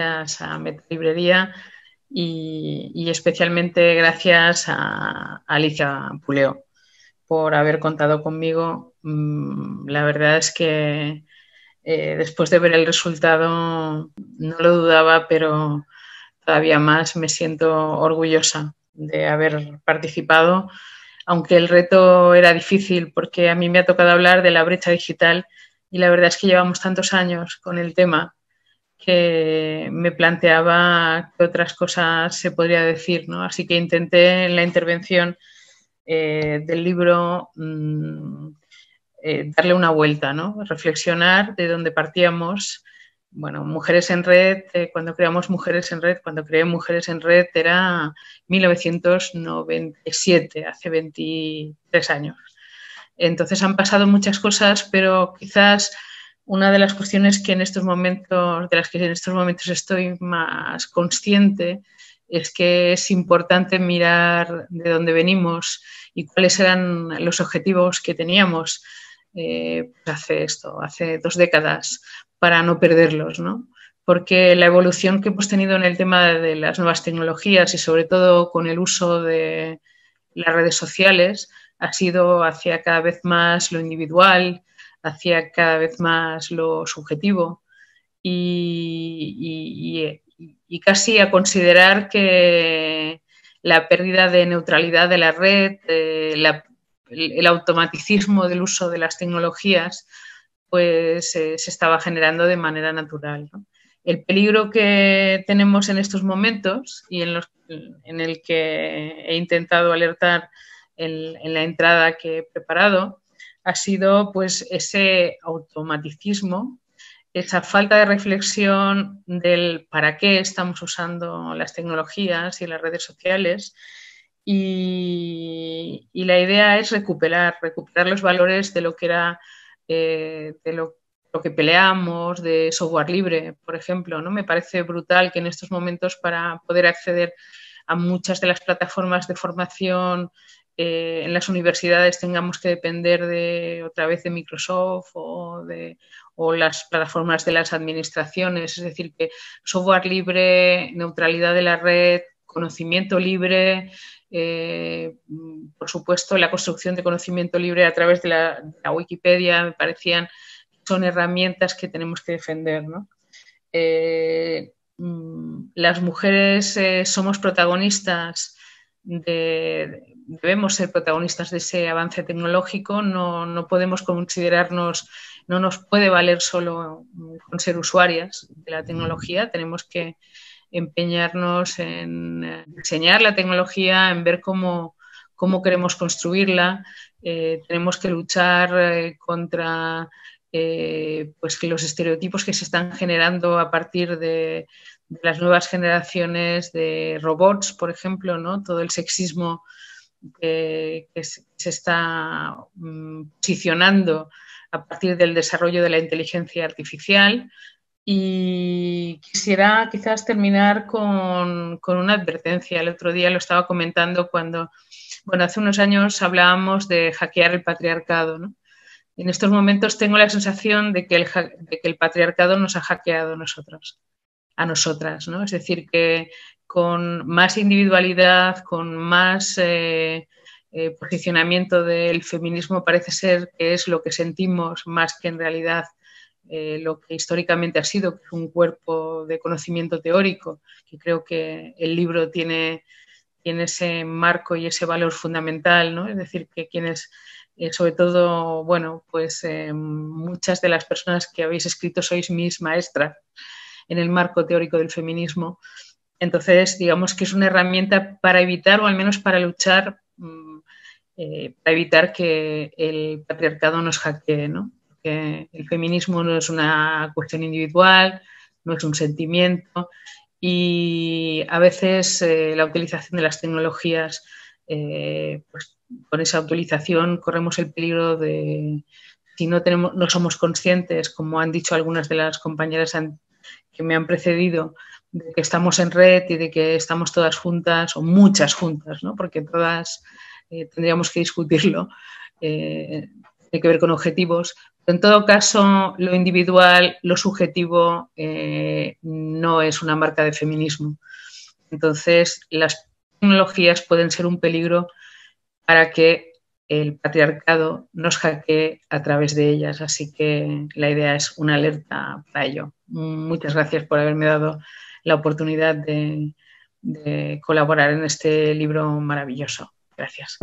a Metalibrería y, y especialmente gracias a Alicia Puleo por haber contado conmigo. Mm, la verdad es que eh, después de ver el resultado no lo dudaba, pero todavía más me siento orgullosa de haber participado, aunque el reto era difícil porque a mí me ha tocado hablar de la brecha digital y la verdad es que llevamos tantos años con el tema que me planteaba qué otras cosas se podría decir, ¿no? Así que intenté en la intervención eh, del libro mm, eh, darle una vuelta, Reflexionar de dónde partíamos. Bueno, Mujeres en Red, eh, cuando creamos Mujeres en Red, cuando creé Mujeres en Red era 1997, hace 23 años. Entonces han pasado muchas cosas, pero quizás una de las cuestiones que en estos momentos, de las que en estos momentos estoy más consciente, es que es importante mirar de dónde venimos y cuáles eran los objetivos que teníamos eh, pues hace esto, hace dos décadas, para no perderlos, ¿no? Porque la evolución que hemos tenido en el tema de las nuevas tecnologías y sobre todo con el uso de las redes sociales ha sido hacia cada vez más lo individual, hacía cada vez más lo subjetivo y, casi a considerar que la pérdida de neutralidad de la red, eh, el automaticismo del uso de las tecnologías, pues eh, se estaba generando de manera natural. El peligro que tenemos en estos momentos y en, el que he intentado alertar en la entrada que he preparado ha sido pues ese automaticismo, esa falta de reflexión del para qué estamos usando las tecnologías y las redes sociales. Y, la idea es recuperar, recuperar los valores de lo que era, eh, de lo, que peleamos, de software libre, por ejemplo. ¿no? Me parece brutal que en estos momentos para poder acceder a muchas de las plataformas de formación eh, en las universidades tengamos que depender de otra vez de Microsoft o de las plataformas de las administraciones, es decir, que software libre, neutralidad de la red, conocimiento libre, eh, por supuesto, la construcción de conocimiento libre a través de la, Wikipedia me parecían son herramientas que tenemos que defender. Eh, mm, las mujeres somos protagonistas de, debemos ser protagonistas de ese avance tecnológico, no, podemos considerarnos, no nos puede valer solo eh, con ser usuarias de la tecnología, tenemos que empeñarnos en eh, diseñar la tecnología, en ver cómo, queremos construirla. Eh, tenemos que luchar contra pues, los estereotipos que se están generando a partir de, las nuevas generaciones de robots, por ejemplo, todo el sexismo que, se, está mm, posicionando a partir del desarrollo de la inteligencia artificial. Y quisiera quizás terminar con, con, una advertencia. El otro día lo estaba comentando cuando, bueno, hace unos años hablábamos de hackear el patriarcado. ¿no? En estos momentos tengo la sensación de que, el, de que el patriarcado nos ha hackeado a nosotros, a nosotras. ¿no? Es decir, que, con más individualidad, con más eh, eh, posicionamiento del feminismo, parece ser que es lo que sentimos más que en realidad eh, lo que históricamente ha sido, que es un cuerpo de conocimiento teórico, que creo que el libro tiene, ese marco y ese valor fundamental, Es decir, que quienes, sobre todo, bueno, pues muchas de las personas que habéis escrito sois mis maestras en el marco teórico del feminismo entonces, digamos que es una herramienta para evitar, o al menos para luchar, mm, eh, para evitar que el patriarcado nos hackee, ¿no? Porque el feminismo no es una cuestión individual, no es un sentimiento, y a veces eh, la utilización de las tecnologías, eh, pues con esa utilización corremos el peligro de, si no somos conscientes, como han dicho algunas de las compañeras que me han precedido, de que estamos en red y de que estamos todas juntas o muchas juntas, ¿no? porque todas eh, tendríamos que discutirlo, eh, tiene que ver con objetivos. en todo caso, lo individual, lo subjetivo, eh, no es una marca de feminismo. Entonces, las tecnologías pueden ser un peligro para que el patriarcado nos hackee a través de ellas. Así que la idea es una alerta para ello. Muchas gracias por haberme dado la oportunidad de, de colaborar en este libro maravilloso. Gracias.